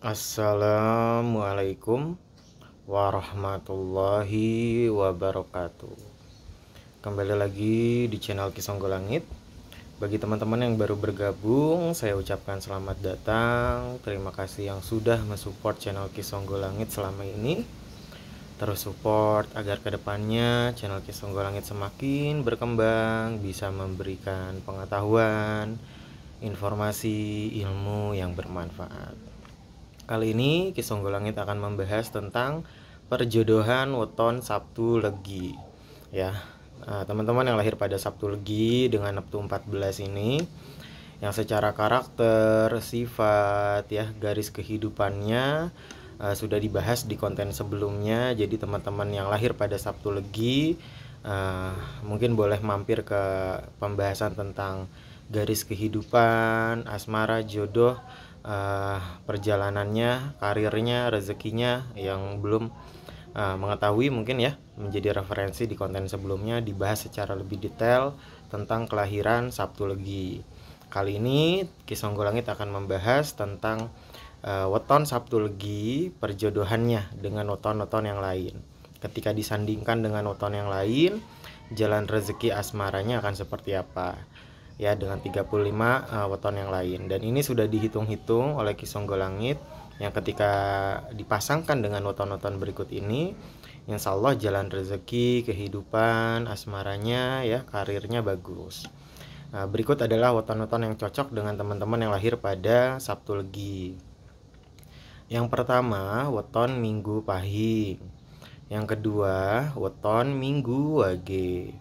Assalamualaikum warahmatullahi wabarakatuh Kembali lagi di channel Kisonggo Langit Bagi teman-teman yang baru bergabung Saya ucapkan selamat datang Terima kasih yang sudah mensupport channel Kisonggo Langit selama ini Terus support agar kedepannya channel Kisonggo Langit semakin berkembang Bisa memberikan pengetahuan, informasi, ilmu yang bermanfaat Kali ini Kisonggo Langit akan membahas tentang perjodohan weton Sabtu Legi. Ya, eh, teman-teman yang lahir pada Sabtu Legi dengan Neptu 14 ini yang secara karakter, sifat, ya, garis kehidupannya eh, sudah dibahas di konten sebelumnya. Jadi teman-teman yang lahir pada Sabtu Legi eh, mungkin boleh mampir ke pembahasan tentang garis kehidupan, asmara, jodoh uh, perjalanannya, karirnya, rezekinya yang belum uh, mengetahui mungkin ya menjadi referensi di konten sebelumnya dibahas secara lebih detail tentang kelahiran Sabtu Legi. Kali ini Kisonggo Langit akan membahas tentang uh, weton Sabtu Legi perjodohannya dengan weton-weton yang lain. Ketika disandingkan dengan weton yang lain, jalan rezeki asmaranya akan seperti apa ya dengan 35 uh, eh, weton yang lain dan ini sudah dihitung-hitung oleh Kisonggo Langit yang ketika dipasangkan dengan weton-weton berikut ini insya Allah jalan rezeki, kehidupan, asmaranya ya karirnya bagus nah, berikut adalah weton-weton yang cocok dengan teman-teman yang lahir pada Sabtu Legi yang pertama weton Minggu Pahing yang kedua weton Minggu Wage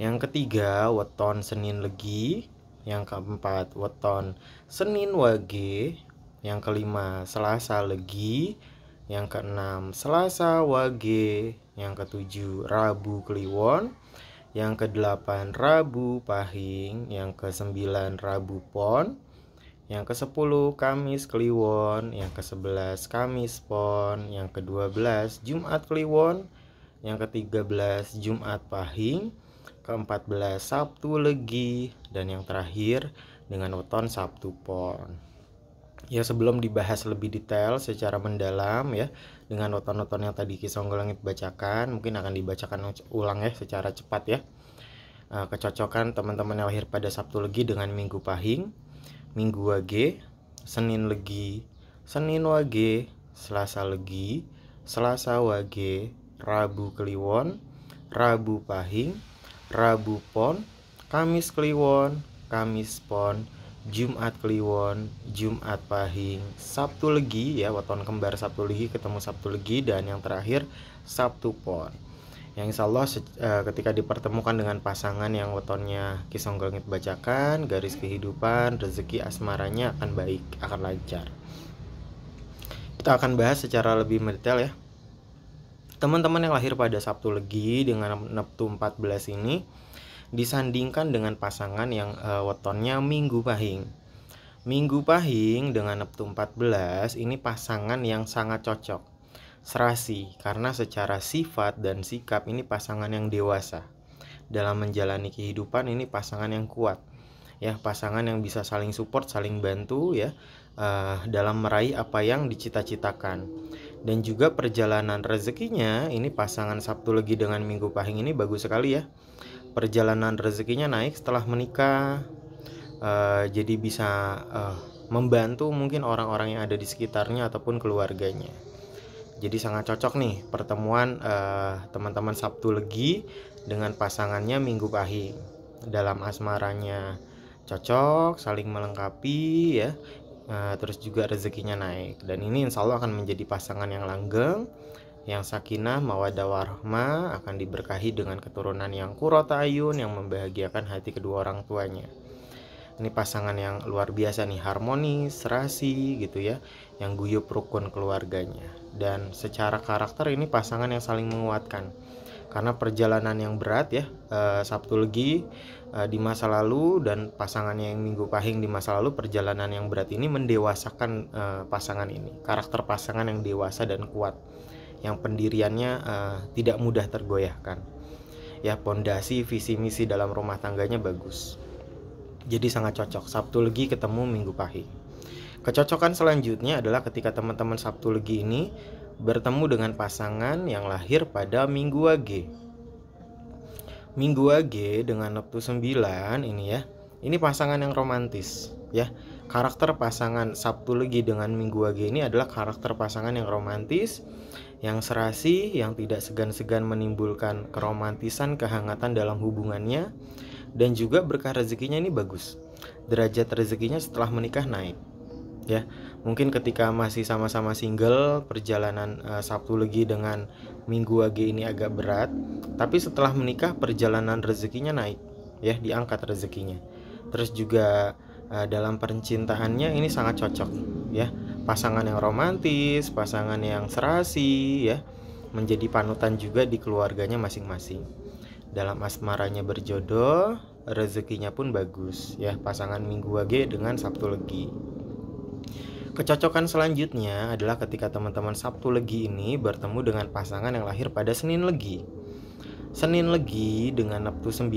yang ketiga, weton Senin Legi. Yang keempat, weton Senin Wage. Yang kelima, Selasa Legi. Yang keenam, Selasa Wage. Yang ketujuh, Rabu Kliwon. Yang kedelapan, Rabu Pahing. Yang kesembilan, Rabu Pon. Yang ke-10 Kamis Kliwon, yang ke-11 Kamis Pon, yang ke-12 Jumat Kliwon, yang ke-13 Jumat Pahing, ke-14 Sabtu Legi dan yang terakhir dengan weton Sabtu Pon. Ya sebelum dibahas lebih detail secara mendalam ya dengan weton-weton yang tadi Kisonggo Langit bacakan mungkin akan dibacakan ulang ya secara cepat ya. Eh, kecocokan teman-teman yang lahir pada Sabtu Legi dengan Minggu Pahing, Minggu Wage, Senin Legi, Senin Wage, Selasa Legi, Selasa Wage, Rabu Kliwon, Rabu Pahing, Rabu Pon, Kamis Kliwon, Kamis Pon, Jumat Kliwon, Jumat Pahing, Sabtu Legi ya weton kembar Sabtu Legi ketemu Sabtu Legi dan yang terakhir Sabtu Pon. Yang insya Allah eh, ketika dipertemukan dengan pasangan yang wetonnya kisong gelengit bacakan, garis kehidupan, rezeki asmaranya akan baik, akan lancar. Kita akan bahas secara lebih mendetail ya teman-teman yang lahir pada Sabtu Legi dengan Neptu 14 ini disandingkan dengan pasangan yang uh, wetonnya Minggu Pahing. Minggu Pahing dengan Neptu 14 ini pasangan yang sangat cocok. Serasi karena secara sifat dan sikap ini pasangan yang dewasa. Dalam menjalani kehidupan ini pasangan yang kuat ya pasangan yang bisa saling support saling bantu ya uh, dalam meraih apa yang dicita-citakan. Dan juga perjalanan rezekinya, ini pasangan Sabtu Legi dengan Minggu Pahing ini bagus sekali ya. Perjalanan rezekinya naik setelah menikah, uh, jadi bisa uh, membantu mungkin orang-orang yang ada di sekitarnya ataupun keluarganya. Jadi sangat cocok nih pertemuan teman teman-teman Sabtu Legi dengan pasangannya Minggu Pahing. Dalam asmaranya cocok, saling melengkapi ya. Eh, terus juga rezekinya naik dan ini insya Allah akan menjadi pasangan yang langgeng yang sakinah mawadah warahmah akan diberkahi dengan keturunan yang kurota ayun yang membahagiakan hati kedua orang tuanya ini pasangan yang luar biasa nih harmonis serasi gitu ya yang guyup rukun keluarganya dan secara karakter ini pasangan yang saling menguatkan karena perjalanan yang berat ya uh, Sabtu Legi uh, di masa lalu dan pasangannya yang Minggu Pahing di masa lalu perjalanan yang berat ini mendewasakan uh, pasangan ini karakter pasangan yang dewasa dan kuat yang pendiriannya uh, tidak mudah tergoyahkan ya pondasi visi misi dalam rumah tangganya bagus jadi sangat cocok Sabtu Legi ketemu Minggu Pahing Kecocokan selanjutnya adalah ketika teman-teman Sabtu Legi ini bertemu dengan pasangan yang lahir pada minggu Wage. Minggu Wage dengan Neptu 9 ini ya. Ini pasangan yang romantis ya. Karakter pasangan Sabtu Legi dengan Minggu Wage ini adalah karakter pasangan yang romantis, yang serasi, yang tidak segan-segan menimbulkan keromantisan, kehangatan dalam hubungannya dan juga berkah rezekinya ini bagus. Derajat rezekinya setelah menikah naik ya mungkin ketika masih sama-sama single perjalanan uh, Sabtu Legi dengan Minggu Wage ini agak berat tapi setelah menikah perjalanan rezekinya naik ya diangkat rezekinya terus juga uh, dalam percintaannya ini sangat cocok ya pasangan yang romantis pasangan yang serasi ya menjadi panutan juga di keluarganya masing-masing dalam asmaranya berjodoh rezekinya pun bagus ya pasangan Minggu Wage dengan Sabtu Legi Kecocokan selanjutnya adalah ketika teman-teman Sabtu Legi ini bertemu dengan pasangan yang lahir pada Senin Legi. Senin Legi dengan Neptu 9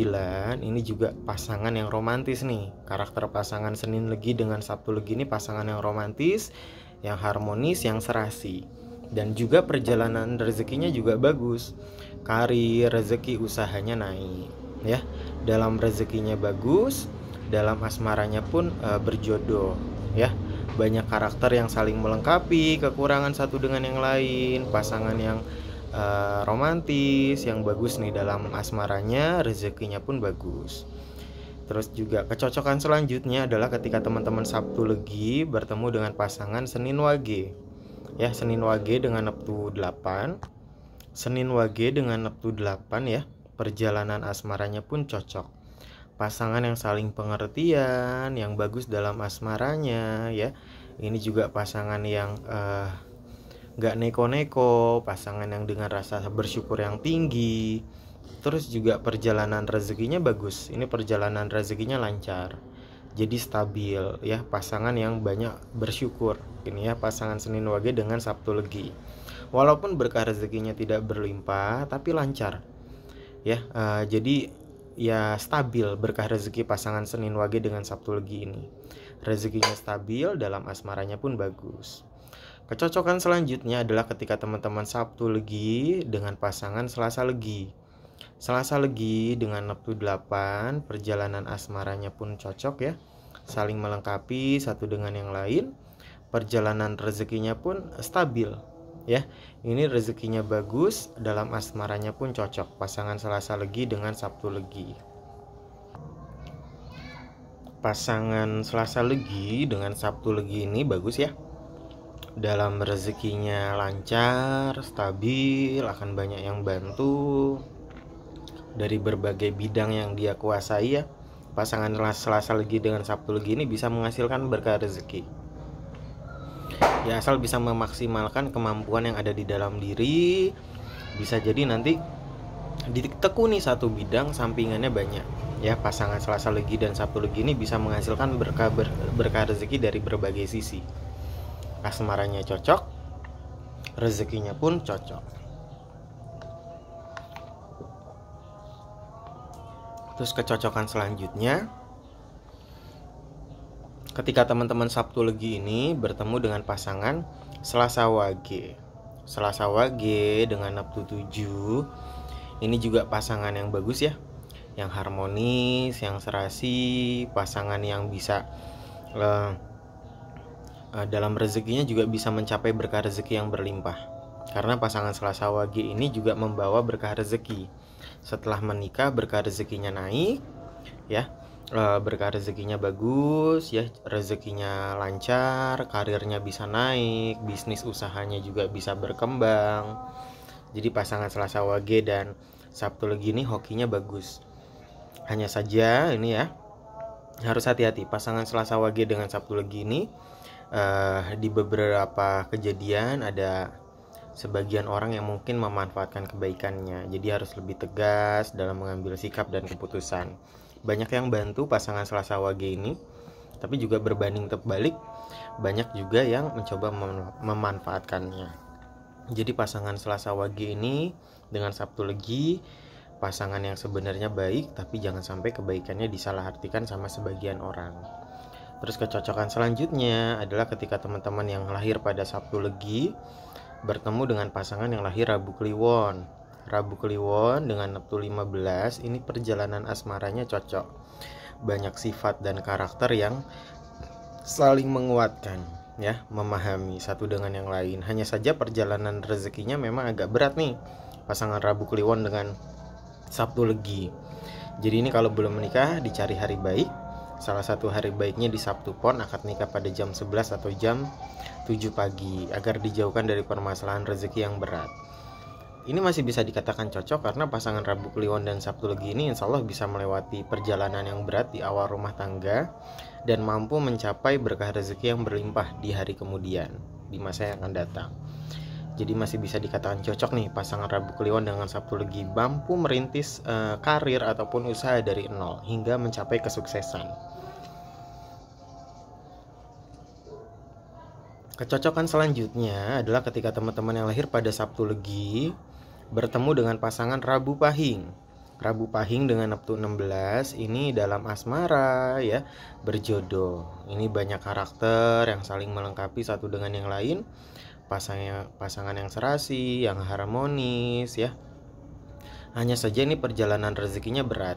ini juga pasangan yang romantis nih. Karakter pasangan Senin Legi dengan Sabtu Legi ini pasangan yang romantis, yang harmonis, yang serasi. Dan juga perjalanan rezekinya juga bagus. Karir, rezeki, usahanya naik, ya. Dalam rezekinya bagus, dalam asmaranya pun e, berjodoh, ya banyak karakter yang saling melengkapi kekurangan satu dengan yang lain pasangan yang uh, romantis yang bagus nih dalam asmaranya rezekinya pun bagus Terus juga kecocokan selanjutnya adalah ketika teman-teman Sabtu Legi bertemu dengan pasangan Senin Wage. Ya, Senin Wage dengan Neptu 8. Senin Wage dengan Neptu 8 ya. Perjalanan asmaranya pun cocok pasangan yang saling pengertian, yang bagus dalam asmaranya, ya. Ini juga pasangan yang uh, eh, gak neko-neko, pasangan yang dengan rasa bersyukur yang tinggi. Terus juga perjalanan rezekinya bagus. Ini perjalanan rezekinya lancar. Jadi stabil ya pasangan yang banyak bersyukur. Ini ya pasangan Senin Wage dengan Sabtu Legi. Walaupun berkah rezekinya tidak berlimpah tapi lancar. Ya, uh, jadi ya stabil berkah rezeki pasangan Senin Wage dengan Sabtu Legi ini. Rezekinya stabil, dalam asmaranya pun bagus. Kecocokan selanjutnya adalah ketika teman-teman Sabtu Legi dengan pasangan Selasa Legi. Selasa Legi dengan Neptu 8, perjalanan asmaranya pun cocok ya. Saling melengkapi satu dengan yang lain. Perjalanan rezekinya pun stabil, ya. Ini rezekinya bagus, dalam asmaranya pun cocok. Pasangan Selasa Legi dengan Sabtu Legi. Pasangan Selasa Legi dengan Sabtu Legi ini bagus ya. Dalam rezekinya lancar, stabil, akan banyak yang bantu dari berbagai bidang yang dia kuasai ya. Pasangan Selasa Legi dengan Sabtu Legi ini bisa menghasilkan berkah rezeki ya asal bisa memaksimalkan kemampuan yang ada di dalam diri bisa jadi nanti ditekuni satu bidang sampingannya banyak ya pasangan Selasa Legi dan Sabtu Legi ini bisa menghasilkan berkah ber, berkah rezeki dari berbagai sisi asmaranya cocok rezekinya pun cocok terus kecocokan selanjutnya ketika teman-teman Sabtu Legi ini bertemu dengan pasangan Selasa Wage. Selasa Wage dengan Neptu 7 ini juga pasangan yang bagus ya. Yang harmonis, yang serasi, pasangan yang bisa uh, dalam rezekinya juga bisa mencapai berkah rezeki yang berlimpah. Karena pasangan Selasa Wage ini juga membawa berkah rezeki. Setelah menikah berkah rezekinya naik ya Eh, berkah rezekinya bagus ya rezekinya lancar karirnya bisa naik bisnis usahanya juga bisa berkembang jadi pasangan Selasa Wage dan Sabtu Legi ini hokinya bagus hanya saja ini ya harus hati-hati pasangan Selasa Wage dengan Sabtu Legi ini uh, eh, di beberapa kejadian ada sebagian orang yang mungkin memanfaatkan kebaikannya. Jadi harus lebih tegas dalam mengambil sikap dan keputusan banyak yang bantu pasangan Selasa Wage ini, tapi juga berbanding terbalik banyak juga yang mencoba mem memanfaatkannya. Jadi pasangan Selasa Wage ini dengan Sabtu Legi pasangan yang sebenarnya baik tapi jangan sampai kebaikannya disalahartikan sama sebagian orang. Terus kecocokan selanjutnya adalah ketika teman-teman yang lahir pada Sabtu Legi bertemu dengan pasangan yang lahir Rabu Kliwon. Rabu Kliwon dengan Neptu 15 ini perjalanan asmaranya cocok. Banyak sifat dan karakter yang saling menguatkan ya, memahami satu dengan yang lain. Hanya saja perjalanan rezekinya memang agak berat nih. Pasangan Rabu Kliwon dengan Sabtu Legi. Jadi ini kalau belum menikah dicari hari baik. Salah satu hari baiknya di Sabtu Pon akad nikah pada jam 11 atau jam 7 pagi agar dijauhkan dari permasalahan rezeki yang berat ini masih bisa dikatakan cocok karena pasangan Rabu Kliwon dan Sabtu Legi ini insya Allah bisa melewati perjalanan yang berat di awal rumah tangga dan mampu mencapai berkah rezeki yang berlimpah di hari kemudian di masa yang akan datang. Jadi masih bisa dikatakan cocok nih pasangan Rabu Kliwon dengan Sabtu Legi mampu merintis e, karir ataupun usaha dari nol hingga mencapai kesuksesan. Kecocokan selanjutnya adalah ketika teman-teman yang lahir pada Sabtu Legi bertemu dengan pasangan Rabu Pahing. Rabu Pahing dengan Neptu 16 ini dalam asmara ya, berjodoh. Ini banyak karakter yang saling melengkapi satu dengan yang lain. Pasangan pasangan yang serasi, yang harmonis ya. Hanya saja ini perjalanan rezekinya berat.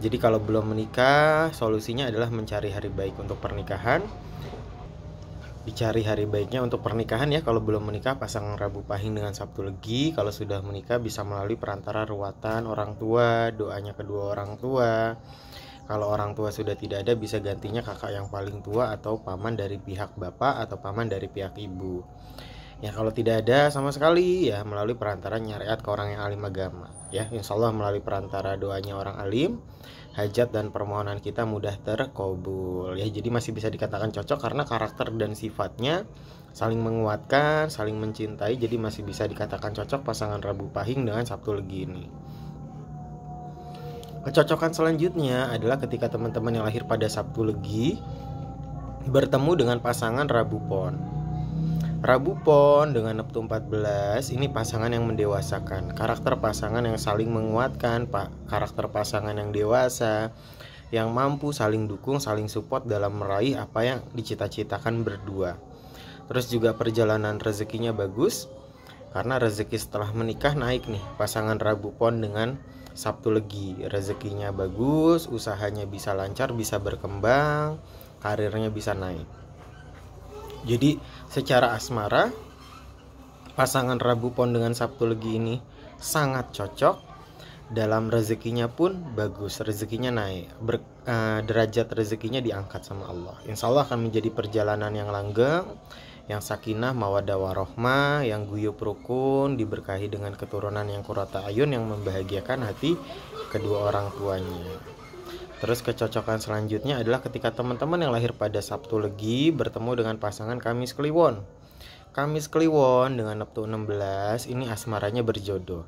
Jadi kalau belum menikah, solusinya adalah mencari hari baik untuk pernikahan dicari hari baiknya untuk pernikahan ya kalau belum menikah pasang Rabu Pahing dengan Sabtu Legi kalau sudah menikah bisa melalui perantara ruatan orang tua doanya kedua orang tua kalau orang tua sudah tidak ada bisa gantinya kakak yang paling tua atau paman dari pihak bapak atau paman dari pihak ibu ya kalau tidak ada sama sekali ya melalui perantara nyariat ke orang yang alim agama ya insya Allah melalui perantara doanya orang alim hajat dan permohonan kita mudah terkabul ya jadi masih bisa dikatakan cocok karena karakter dan sifatnya saling menguatkan saling mencintai jadi masih bisa dikatakan cocok pasangan Rabu Pahing dengan Sabtu legi ini kecocokan selanjutnya adalah ketika teman-teman yang lahir pada Sabtu Legi bertemu dengan pasangan Rabu Pon Rabu Pon dengan Neptu 14 ini pasangan yang mendewasakan karakter pasangan yang saling menguatkan pak karakter pasangan yang dewasa yang mampu saling dukung saling support dalam meraih apa yang dicita-citakan berdua terus juga perjalanan rezekinya bagus karena rezeki setelah menikah naik nih pasangan Rabu Pon dengan Sabtu Legi rezekinya bagus usahanya bisa lancar bisa berkembang karirnya bisa naik jadi secara asmara pasangan Rabu Pon dengan Sabtu Legi ini sangat cocok dalam rezekinya pun bagus rezekinya naik Ber, uh, derajat rezekinya diangkat sama Allah insya Allah akan menjadi perjalanan yang langgeng yang sakinah mawadah warohmah yang guyup rukun diberkahi dengan keturunan yang kurata ayun yang membahagiakan hati kedua orang tuanya Terus kecocokan selanjutnya adalah ketika teman-teman yang lahir pada Sabtu Legi bertemu dengan pasangan Kamis Kliwon. Kamis Kliwon dengan Neptu 16 ini asmaranya berjodoh.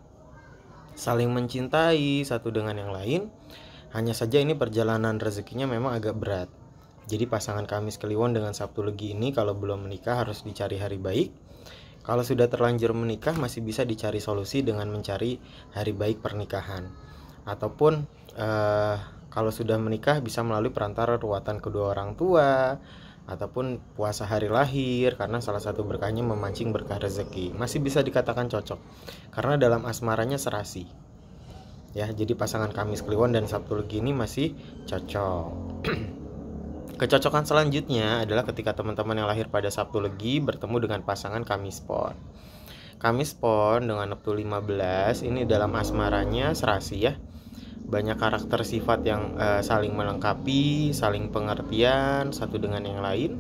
Saling mencintai satu dengan yang lain. Hanya saja ini perjalanan rezekinya memang agak berat. Jadi pasangan Kamis Kliwon dengan Sabtu Legi ini kalau belum menikah harus dicari hari baik. Kalau sudah terlanjur menikah masih bisa dicari solusi dengan mencari hari baik pernikahan ataupun uh, kalau sudah menikah bisa melalui perantara ruatan kedua orang tua ataupun puasa hari lahir karena salah satu berkahnya memancing berkah rezeki masih bisa dikatakan cocok karena dalam asmaranya serasi ya jadi pasangan Kamis Kliwon dan Sabtu Legi ini masih cocok kecocokan selanjutnya adalah ketika teman-teman yang lahir pada Sabtu Legi bertemu dengan pasangan Kamis Pon Kamis Pon dengan Neptu 15 ini dalam asmaranya serasi ya banyak karakter sifat yang uh, saling melengkapi, saling pengertian satu dengan yang lain.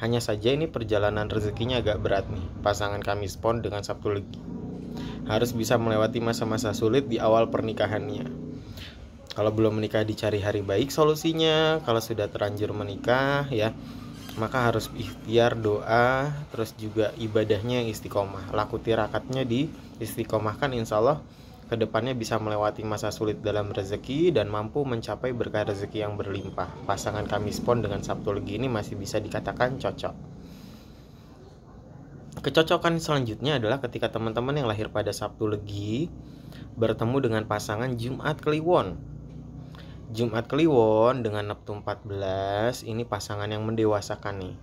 Hanya saja ini perjalanan rezekinya agak berat nih, pasangan kami spon dengan Sabtu Legi. Harus bisa melewati masa-masa sulit di awal pernikahannya. Kalau belum menikah dicari hari baik solusinya, kalau sudah terlanjur menikah ya maka harus ikhtiar doa terus juga ibadahnya yang istiqomah laku tirakatnya di istiqomahkan insya Allah kedepannya bisa melewati masa sulit dalam rezeki dan mampu mencapai berkah rezeki yang berlimpah. Pasangan kami spon dengan Sabtu Legi ini masih bisa dikatakan cocok. Kecocokan selanjutnya adalah ketika teman-teman yang lahir pada Sabtu Legi bertemu dengan pasangan Jumat Kliwon. Jumat Kliwon dengan Neptu 14 ini pasangan yang mendewasakan nih.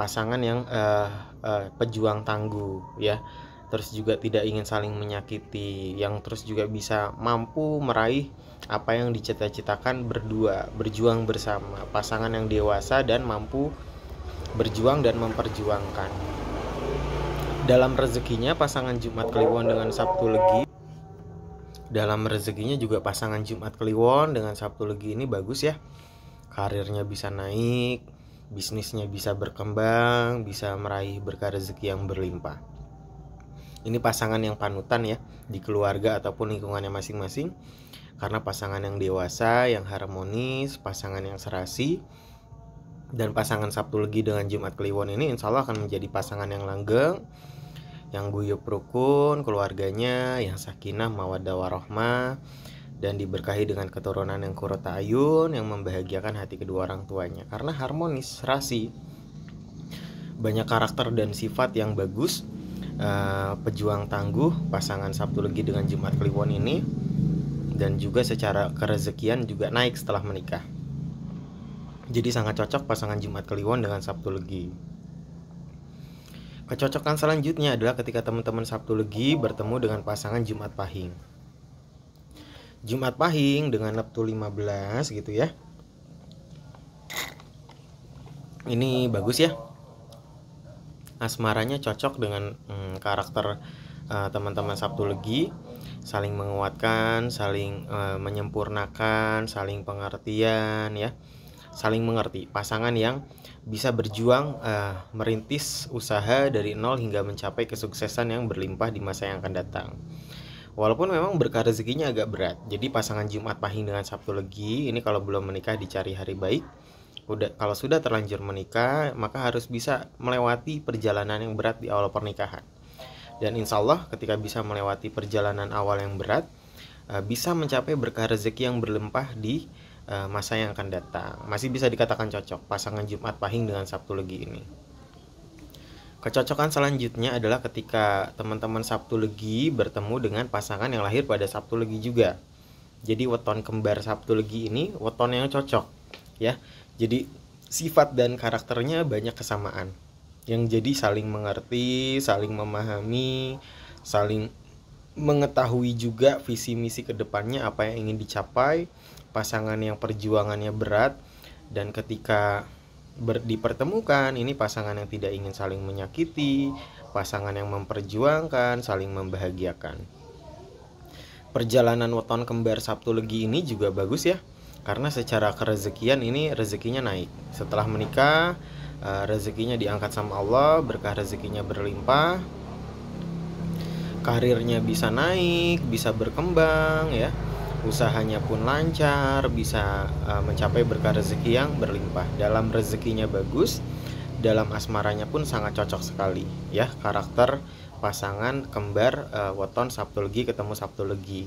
Pasangan yang uh, uh, pejuang tangguh ya terus juga tidak ingin saling menyakiti, yang terus juga bisa mampu meraih apa yang dicita-citakan berdua, berjuang bersama, pasangan yang dewasa dan mampu berjuang dan memperjuangkan. Dalam rezekinya pasangan Jumat Kliwon dengan Sabtu Legi dalam rezekinya juga pasangan Jumat Kliwon dengan Sabtu Legi ini bagus ya. Karirnya bisa naik, bisnisnya bisa berkembang, bisa meraih berkah rezeki yang berlimpah ini pasangan yang panutan ya di keluarga ataupun lingkungannya masing-masing karena pasangan yang dewasa, yang harmonis, pasangan yang serasi dan pasangan Sabtu Legi dengan Jumat Kliwon ini insya Allah akan menjadi pasangan yang langgeng yang guyup rukun keluarganya yang sakinah mawadah warohmah dan diberkahi dengan keturunan yang kurota ayun yang membahagiakan hati kedua orang tuanya karena harmonis rasi banyak karakter dan sifat yang bagus Eh, pejuang tangguh pasangan Sabtu Legi dengan Jumat Kliwon ini dan juga secara kerezekian juga naik setelah menikah. Jadi sangat cocok pasangan Jumat Kliwon dengan Sabtu Legi. Kecocokan selanjutnya adalah ketika teman-teman Sabtu Legi bertemu dengan pasangan Jumat Pahing. Jumat Pahing dengan Neptu 15 gitu ya. Ini bagus ya asmaranya cocok dengan hmm, karakter eh, teman-teman uh, Sabtu Legi saling menguatkan, saling uh, menyempurnakan, saling pengertian ya. Saling mengerti pasangan yang bisa berjuang uh, merintis usaha dari nol hingga mencapai kesuksesan yang berlimpah di masa yang akan datang. Walaupun memang berkah rezekinya agak berat. Jadi pasangan Jumat Pahing dengan Sabtu Legi ini kalau belum menikah dicari hari baik udah kalau sudah terlanjur menikah maka harus bisa melewati perjalanan yang berat di awal pernikahan dan insya Allah ketika bisa melewati perjalanan awal yang berat eh, bisa mencapai berkah rezeki yang berlimpah di eh, masa yang akan datang masih bisa dikatakan cocok pasangan Jumat Pahing dengan Sabtu Legi ini Kecocokan selanjutnya adalah ketika teman-teman Sabtu Legi bertemu dengan pasangan yang lahir pada Sabtu Legi juga. Jadi weton kembar Sabtu Legi ini weton yang cocok ya. Jadi sifat dan karakternya banyak kesamaan. Yang jadi saling mengerti, saling memahami, saling mengetahui juga visi misi kedepannya apa yang ingin dicapai, pasangan yang perjuangannya berat dan ketika ber, dipertemukan ini pasangan yang tidak ingin saling menyakiti, pasangan yang memperjuangkan, saling membahagiakan. Perjalanan weton kembar Sabtu Legi ini juga bagus ya karena secara kerezekian ini rezekinya naik setelah menikah eh, rezekinya diangkat sama Allah berkah rezekinya berlimpah karirnya bisa naik bisa berkembang ya usahanya pun lancar bisa eh, mencapai berkah rezeki yang berlimpah dalam rezekinya bagus dalam asmaranya pun sangat cocok sekali ya karakter pasangan kembar uh, eh, weton Sabtu legi ketemu Sabtu legi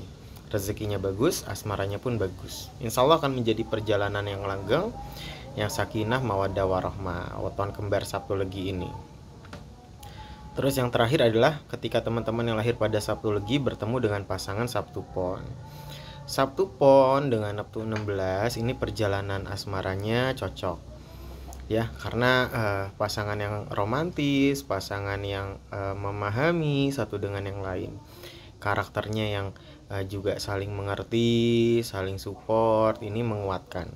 rezekinya bagus, asmaranya pun bagus. Insya Allah akan menjadi perjalanan yang langgeng, yang sakinah, mawadah warahmah, weton kembar Sabtu Legi ini. Terus yang terakhir adalah ketika teman-teman yang lahir pada Sabtu Legi bertemu dengan pasangan Sabtu Pon. Sabtu Pon dengan Sabtu 16 ini perjalanan asmaranya cocok ya karena uh, pasangan yang romantis, pasangan yang uh, memahami satu dengan yang lain, karakternya yang uh, juga saling mengerti, saling support, ini menguatkan.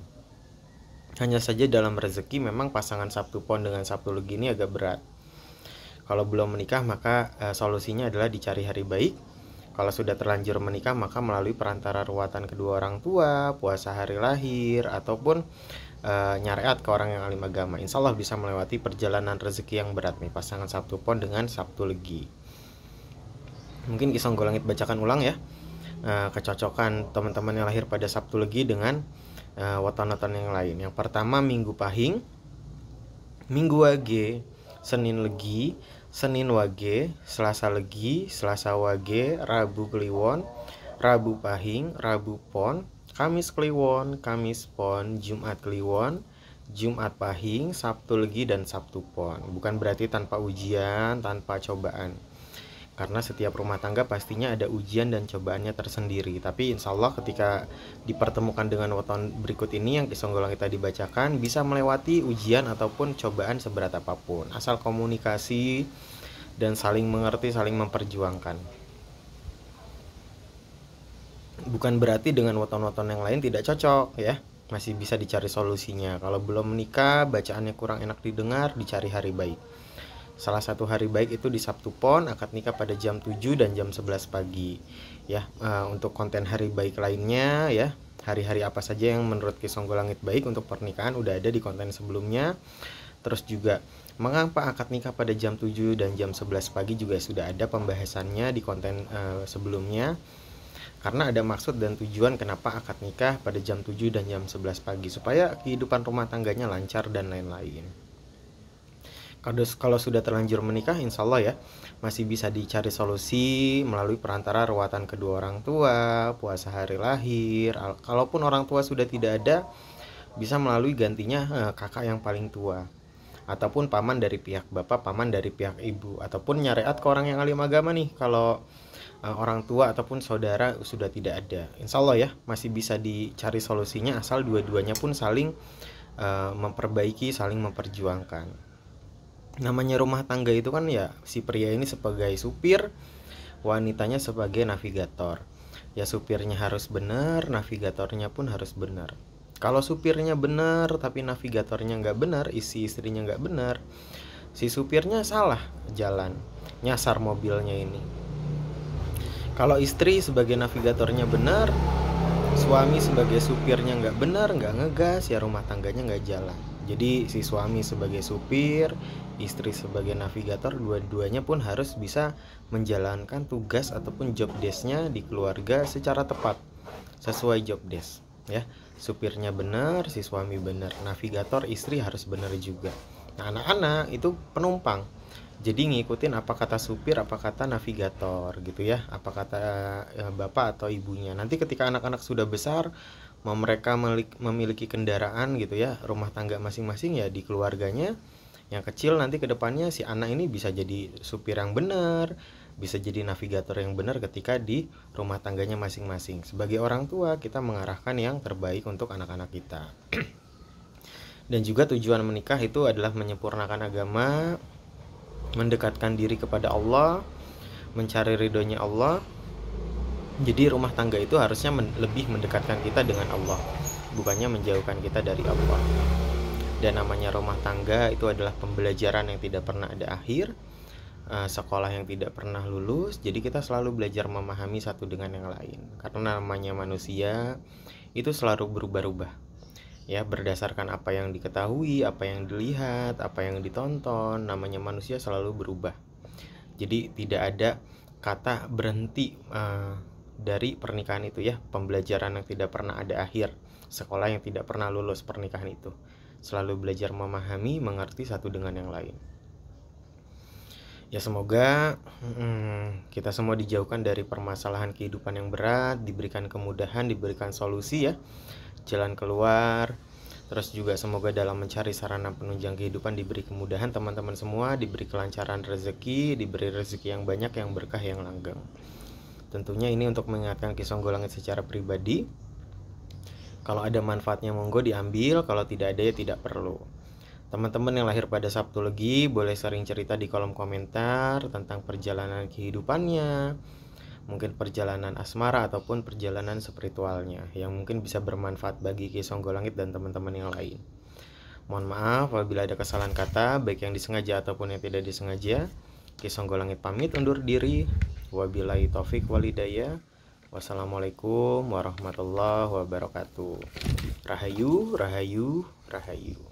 Hanya saja dalam rezeki memang pasangan Sabtu Pon dengan Sabtu Legi ini agak berat. Kalau belum menikah maka uh, solusinya adalah dicari hari baik. Kalau sudah terlanjur menikah maka melalui perantara ruatan kedua orang tua, puasa hari lahir ataupun uh, nyariat ke orang yang alim agama. Insya Allah bisa melewati perjalanan rezeki yang berat nih pasangan Sabtu Pon dengan Sabtu Legi. Mungkin kisah golangit bacakan ulang ya. Eh, kecocokan teman-teman yang lahir pada Sabtu Legi dengan uh, eh, weton-weton yang lain. Yang pertama Minggu Pahing, Minggu Wage, Senin Legi, Senin Wage, Selasa Legi, Selasa Wage, Rabu Kliwon, Rabu Pahing, Rabu Pon, Kamis Kliwon, Kamis Pon, Jumat Kliwon, Jumat Pahing, Sabtu Legi dan Sabtu Pon. Bukan berarti tanpa ujian, tanpa cobaan karena setiap rumah tangga pastinya ada ujian dan cobaannya tersendiri tapi insya Allah ketika dipertemukan dengan weton berikut ini yang isenggolang kita dibacakan bisa melewati ujian ataupun cobaan seberat apapun asal komunikasi dan saling mengerti saling memperjuangkan bukan berarti dengan weton-weton yang lain tidak cocok ya masih bisa dicari solusinya kalau belum menikah bacaannya kurang enak didengar dicari hari baik Salah satu hari baik itu di Sabtu Pon, akad nikah pada jam 7 dan jam 11 pagi. Ya, uh, untuk konten hari baik lainnya ya, hari-hari apa saja yang menurut Kisonggo Langit baik untuk pernikahan udah ada di konten sebelumnya. Terus juga mengapa akad nikah pada jam 7 dan jam 11 pagi juga sudah ada pembahasannya di konten uh, sebelumnya karena ada maksud dan tujuan kenapa akad nikah pada jam 7 dan jam 11 pagi supaya kehidupan rumah tangganya lancar dan lain-lain kalau, kalau sudah terlanjur menikah insya Allah ya masih bisa dicari solusi melalui perantara ruatan kedua orang tua puasa hari lahir kalaupun orang tua sudah tidak ada bisa melalui gantinya eh, kakak yang paling tua ataupun paman dari pihak bapak paman dari pihak ibu ataupun nyariat ke orang yang alim agama nih kalau eh, orang tua ataupun saudara sudah tidak ada insya Allah ya masih bisa dicari solusinya asal dua-duanya pun saling eh, memperbaiki, saling memperjuangkan namanya rumah tangga itu kan ya si pria ini sebagai supir wanitanya sebagai navigator ya supirnya harus benar navigatornya pun harus benar kalau supirnya benar tapi navigatornya nggak benar isi istrinya nggak benar si supirnya salah jalan nyasar mobilnya ini kalau istri sebagai navigatornya benar suami sebagai supirnya nggak benar nggak ngegas ya rumah tangganya nggak jalan jadi si suami sebagai supir istri sebagai navigator dua-duanya pun harus bisa menjalankan tugas ataupun job desknya di keluarga secara tepat sesuai job desk ya supirnya benar si suami benar navigator istri harus benar juga nah anak-anak itu penumpang jadi ngikutin apa kata supir apa kata navigator gitu ya apa kata ya, bapak atau ibunya nanti ketika anak-anak sudah besar mereka memiliki kendaraan gitu ya rumah tangga masing-masing ya di keluarganya yang kecil nanti ke depannya si anak ini bisa jadi supir yang benar bisa jadi navigator yang benar ketika di rumah tangganya masing-masing sebagai orang tua kita mengarahkan yang terbaik untuk anak-anak kita dan juga tujuan menikah itu adalah menyempurnakan agama mendekatkan diri kepada Allah mencari ridhonya Allah jadi rumah tangga itu harusnya men lebih mendekatkan kita dengan Allah bukannya menjauhkan kita dari Allah dan namanya rumah tangga itu adalah pembelajaran yang tidak pernah ada akhir eh, sekolah yang tidak pernah lulus jadi kita selalu belajar memahami satu dengan yang lain karena namanya manusia itu selalu berubah-ubah ya berdasarkan apa yang diketahui apa yang dilihat apa yang ditonton namanya manusia selalu berubah jadi tidak ada kata berhenti uh, dari pernikahan itu ya pembelajaran yang tidak pernah ada akhir sekolah yang tidak pernah lulus pernikahan itu selalu belajar memahami, mengerti satu dengan yang lain. Ya semoga hmm, kita semua dijauhkan dari permasalahan kehidupan yang berat, diberikan kemudahan, diberikan solusi ya, jalan keluar. Terus juga semoga dalam mencari sarana penunjang kehidupan diberi kemudahan teman-teman semua, diberi kelancaran rezeki, diberi rezeki yang banyak, yang berkah, yang langgeng. Tentunya ini untuk mengingatkan kisah golangit secara pribadi, kalau ada manfaatnya monggo diambil, kalau tidak ada ya tidak perlu. Teman-teman yang lahir pada Sabtu Legi boleh sering cerita di kolom komentar tentang perjalanan kehidupannya, mungkin perjalanan asmara ataupun perjalanan spiritualnya yang mungkin bisa bermanfaat bagi Ki Songgolangit dan teman-teman yang lain. Mohon maaf apabila ada kesalahan kata baik yang disengaja ataupun yang tidak disengaja. Ki Songgolangit pamit undur diri. Wabillahi taufik walidayah. Wassalamualaikum warahmatullahi wabarakatuh. Rahayu, rahayu, rahayu.